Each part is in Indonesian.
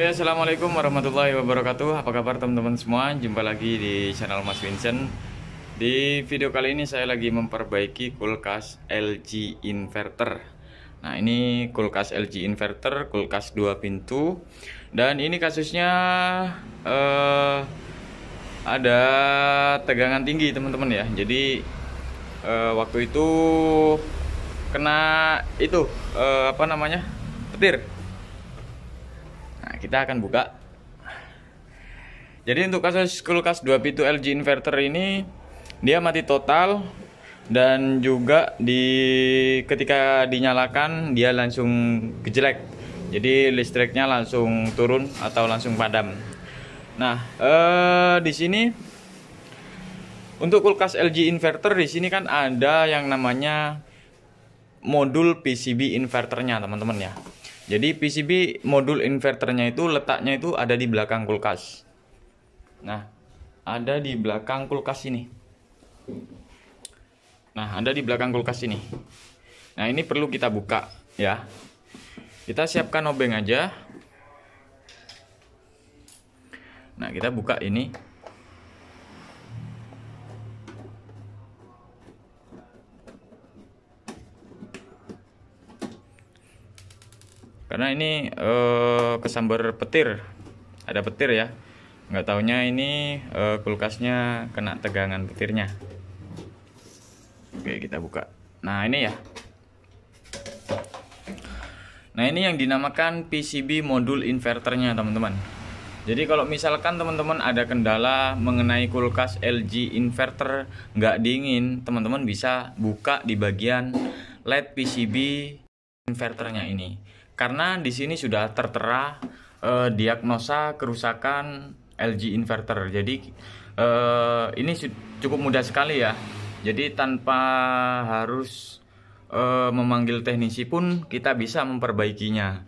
Oke, assalamualaikum warahmatullahi wabarakatuh. Apa kabar teman-teman semua? Jumpa lagi di channel Mas Vincent. Di video kali ini saya lagi memperbaiki kulkas LG inverter. Nah, ini kulkas LG inverter, kulkas 2 pintu. Dan ini kasusnya eh, ada tegangan tinggi, teman-teman ya. Jadi eh, waktu itu kena itu eh, apa namanya? petir kita akan buka jadi untuk kasus kulkas 2 pintu LG inverter ini dia mati total dan juga di ketika dinyalakan dia langsung kejelek. Jadi listriknya langsung turun atau langsung padam. Nah, eh di sini untuk kulkas LG inverter di sini kan ada yang namanya modul PCB inverternya, teman-teman ya. Jadi PCB modul inverternya itu letaknya itu ada di belakang kulkas. Nah, ada di belakang kulkas ini. Nah, ada di belakang kulkas ini. Nah, ini perlu kita buka ya. Kita siapkan obeng aja. Nah, kita buka ini. karena ini eh, kesambar petir ada petir ya nggak taunya ini eh, kulkasnya kena tegangan petirnya oke kita buka nah ini ya nah ini yang dinamakan PCB modul inverternya teman-teman jadi kalau misalkan teman-teman ada kendala mengenai kulkas LG inverter nggak dingin teman-teman bisa buka di bagian LED PCB inverternya ini karena di sini sudah tertera uh, diagnosa kerusakan LG inverter. Jadi uh, ini cukup mudah sekali ya. Jadi tanpa harus uh, memanggil teknisi pun kita bisa memperbaikinya.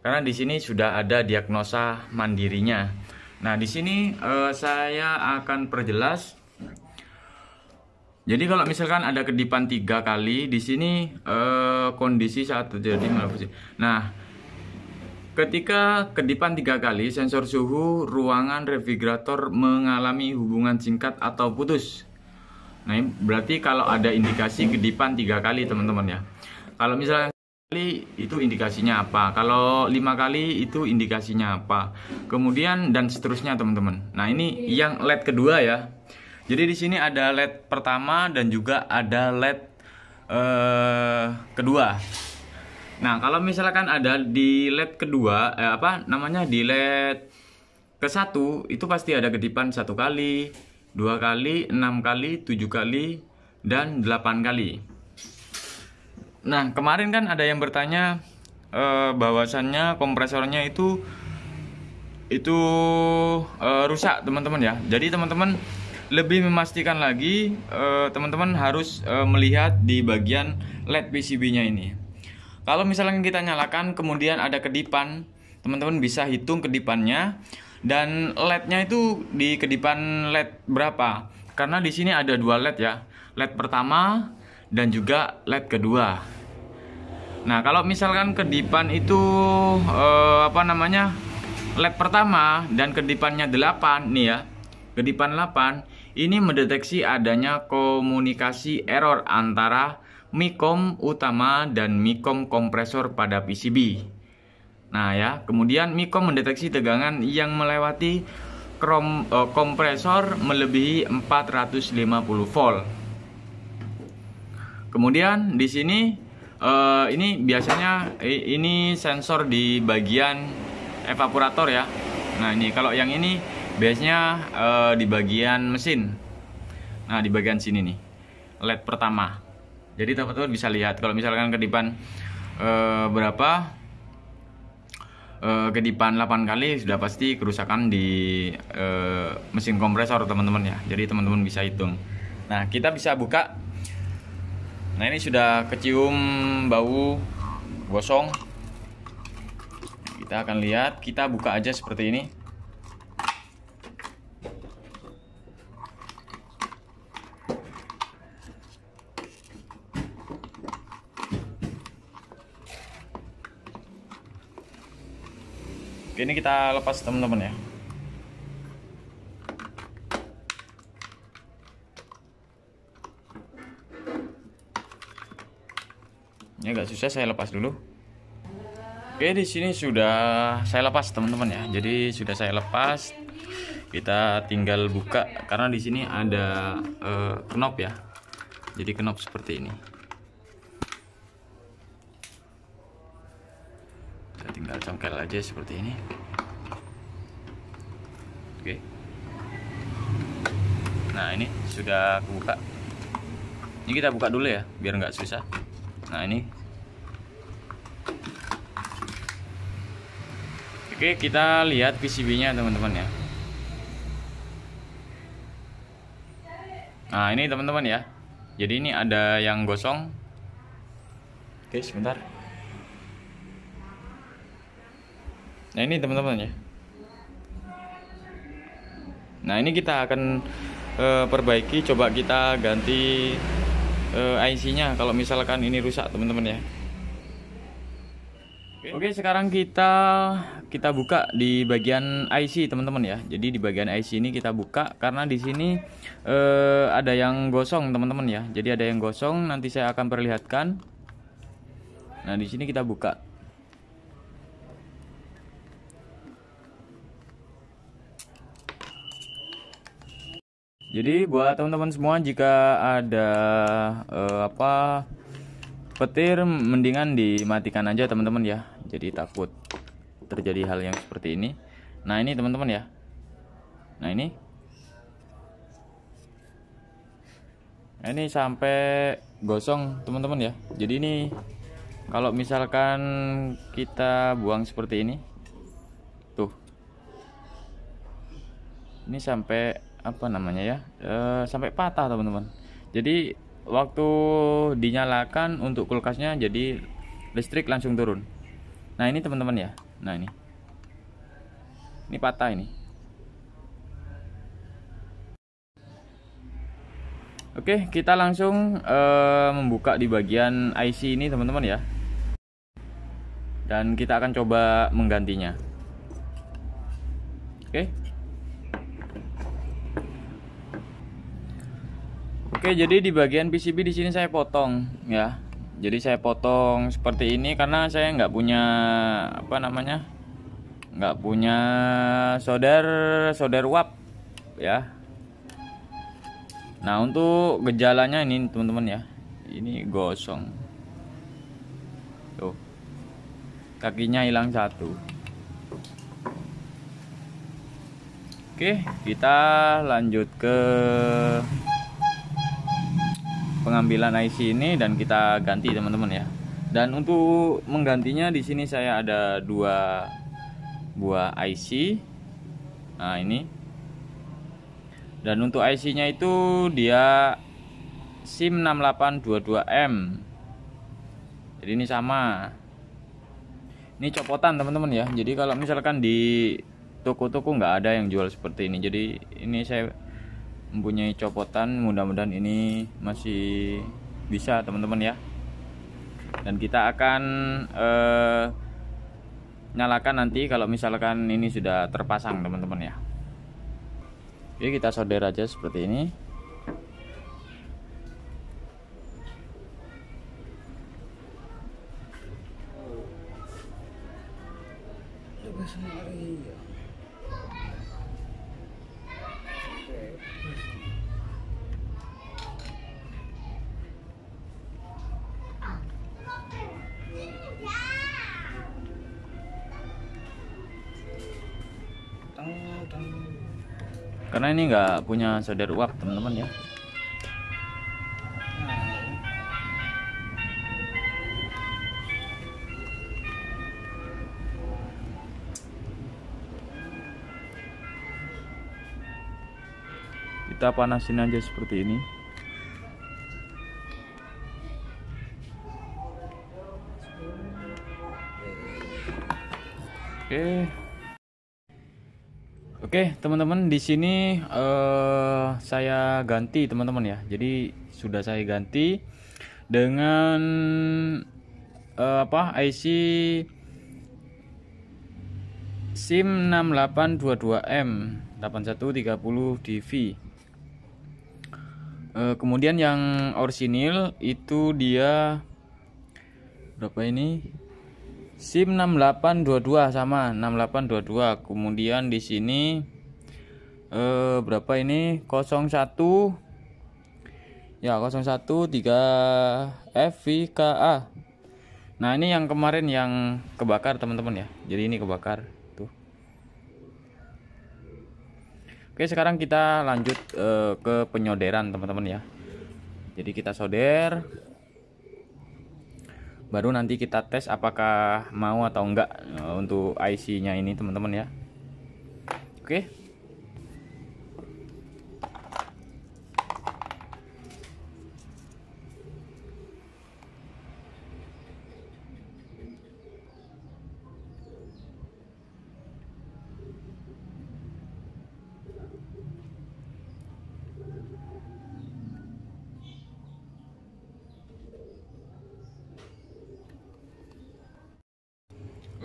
Karena di sini sudah ada diagnosa mandirinya. Nah, di sini uh, saya akan perjelas jadi kalau misalkan ada kedipan tiga kali di sini eh, kondisi saat terjadi malformasi. Nah, ketika kedipan tiga kali sensor suhu ruangan refrigerator mengalami hubungan singkat atau putus. Nah, berarti kalau ada indikasi kedipan tiga kali teman-teman ya. Kalau misalnya kali itu indikasinya apa? Kalau lima kali itu indikasinya apa? Kemudian dan seterusnya teman-teman. Nah ini yang led kedua ya jadi di sini ada LED pertama dan juga ada LED eh, kedua. Nah, kalau misalkan ada di LED kedua, eh, apa namanya di LED ke satu itu pasti ada kedipan satu kali, dua kali, enam kali, tujuh kali, dan delapan kali. Nah, kemarin kan ada yang bertanya eh, bahwasannya kompresornya itu itu eh, rusak teman-teman ya. Jadi teman-teman lebih memastikan lagi eh, teman-teman eh, harus eh, melihat di bagian LED PCB-nya ini. Kalau misalnya kita nyalakan kemudian ada kedipan, teman-teman bisa hitung kedipannya dan LED-nya itu di kedipan LED berapa? Karena di sini ada dua LED ya, LED pertama dan juga LED kedua. Nah, kalau misalkan kedipan itu eh, apa namanya? LED pertama dan kedipannya 8 nih ya. Kedipan 8 ini mendeteksi adanya komunikasi error antara mikom utama dan mikom kompresor pada PCB. Nah ya, kemudian mikom mendeteksi tegangan yang melewati krom, eh, kompresor melebihi 450 volt. Kemudian di sini eh, ini biasanya ini sensor di bagian evaporator ya. Nah ini kalau yang ini biasanya uh, di bagian mesin nah di bagian sini nih led pertama jadi teman-teman bisa lihat kalau misalkan kedipan uh, berapa uh, kedipan 8 kali sudah pasti kerusakan di uh, mesin kompresor teman-teman ya jadi teman-teman bisa hitung nah kita bisa buka nah ini sudah kecium bau gosong kita akan lihat kita buka aja seperti ini Oke, ini kita lepas teman-teman ya. Ini agak susah saya lepas dulu. Oke, di sini sudah saya lepas teman-teman ya. Jadi sudah saya lepas. Kita tinggal buka karena di sini ada uh, eh, knop ya. Jadi knop seperti ini. kita tinggal congkel aja seperti ini oke nah ini sudah aku buka ini kita buka dulu ya biar nggak susah nah ini oke kita lihat PCB nya teman-teman ya nah ini teman-teman ya jadi ini ada yang gosong oke sebentar Nah ini teman-teman ya. Nah ini kita akan e, perbaiki. Coba kita ganti e, eh, IC-nya kalau misalkan ini rusak teman-teman ya. Oke sekarang kita kita buka di bagian IC teman-teman ya. Jadi di bagian IC ini kita buka karena di sini eh, ada yang gosong teman-teman ya. Jadi ada yang gosong nanti saya akan perlihatkan. Nah di sini kita buka. Jadi buat teman-teman semua jika ada uh, apa petir mendingan dimatikan aja teman-teman ya. Jadi takut terjadi hal yang seperti ini. Nah, ini teman-teman ya. Nah, ini. Nah, ini sampai gosong teman-teman ya. Jadi ini kalau misalkan kita buang seperti ini. Tuh. Ini sampai apa namanya ya e, sampai patah teman-teman jadi waktu dinyalakan untuk kulkasnya jadi listrik langsung turun nah ini teman-teman ya nah ini ini patah ini Oke kita langsung e, membuka di bagian IC ini teman-teman ya dan kita akan coba menggantinya oke Oke, jadi di bagian PCB di sini saya potong ya. Jadi saya potong seperti ini karena saya nggak punya apa namanya, nggak punya solder solder uap ya. Nah untuk gejalanya ini teman-teman ya, ini gosong. Tuh, kakinya hilang satu. Oke, kita lanjut ke pengambilan IC ini dan kita ganti teman-teman ya. Dan untuk menggantinya di sini saya ada dua buah IC. Nah, ini. Dan untuk IC-nya itu dia SIM 6822M. Jadi ini sama. Ini copotan teman-teman ya. Jadi kalau misalkan di toko-toko nggak ada yang jual seperti ini. Jadi ini saya mempunyai copotan mudah-mudahan ini masih bisa teman-teman ya dan kita akan eh, nyalakan nanti kalau misalkan ini sudah terpasang teman-teman ya Oke kita solder aja seperti ini Terima kasih. karena ini nggak punya solder uap teman-teman ya kita panasin aja seperti ini oke okay. Oke, teman-teman di sini uh, saya ganti teman-teman ya. Jadi sudah saya ganti dengan uh, apa? IC SIM 6822M 8130DV. Uh, kemudian yang orisinil itu dia berapa ini? SIM 6822 sama 6822. Kemudian di sini eh berapa ini? 01 ya 013 3 FVKA. Nah, ini yang kemarin yang kebakar teman-teman ya. Jadi ini kebakar tuh. Oke, sekarang kita lanjut eh, ke penyoderan teman-teman ya. Jadi kita solder baru nanti kita tes apakah mau atau enggak eh, untuk IC-nya ini teman-teman ya oke okay.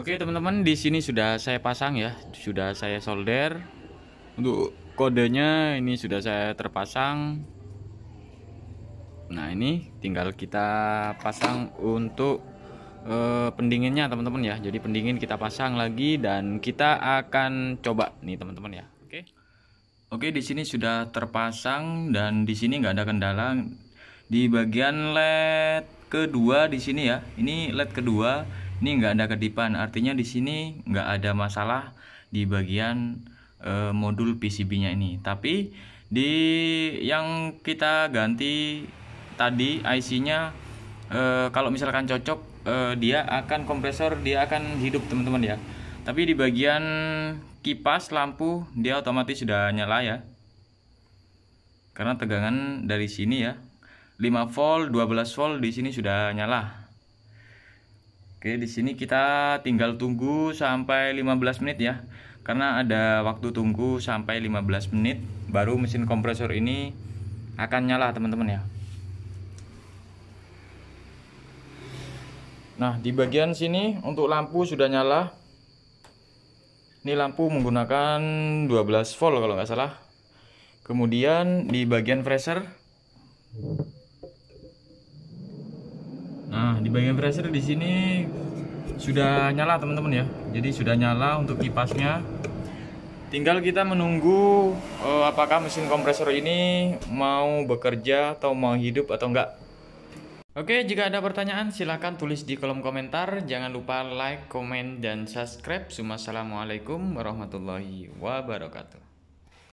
Oke teman-teman di sini sudah saya pasang ya, sudah saya solder. Untuk kodenya ini sudah saya terpasang. Nah ini tinggal kita pasang untuk uh, pendinginnya teman-teman ya. Jadi pendingin kita pasang lagi dan kita akan coba nih teman-teman ya. Oke. Oke di sini sudah terpasang dan di sini nggak ada kendala. Di bagian led kedua di sini ya. Ini led kedua ini nggak ada kedipan artinya di sini nggak ada masalah di bagian e, modul PCB-nya ini tapi di yang kita ganti tadi IC-nya e, eh, kalau misalkan cocok e, dia akan kompresor dia akan hidup teman-teman ya tapi di bagian kipas lampu dia otomatis sudah nyala ya karena tegangan dari sini ya 5 volt 12 volt di sini sudah nyala Oke, di sini kita tinggal tunggu sampai 15 menit ya. Karena ada waktu tunggu sampai 15 menit baru mesin kompresor ini akan nyala, teman-teman ya. Nah, di bagian sini untuk lampu sudah nyala. Ini lampu menggunakan 12 volt kalau nggak salah. Kemudian di bagian freezer di bagian pressure di sini sudah nyala teman-teman ya. Jadi sudah nyala untuk kipasnya. Tinggal kita menunggu uh, apakah mesin kompresor ini mau bekerja atau mau hidup atau enggak. Oke, jika ada pertanyaan silahkan tulis di kolom komentar. Jangan lupa like, komen, dan subscribe. Assalamualaikum warahmatullahi wabarakatuh.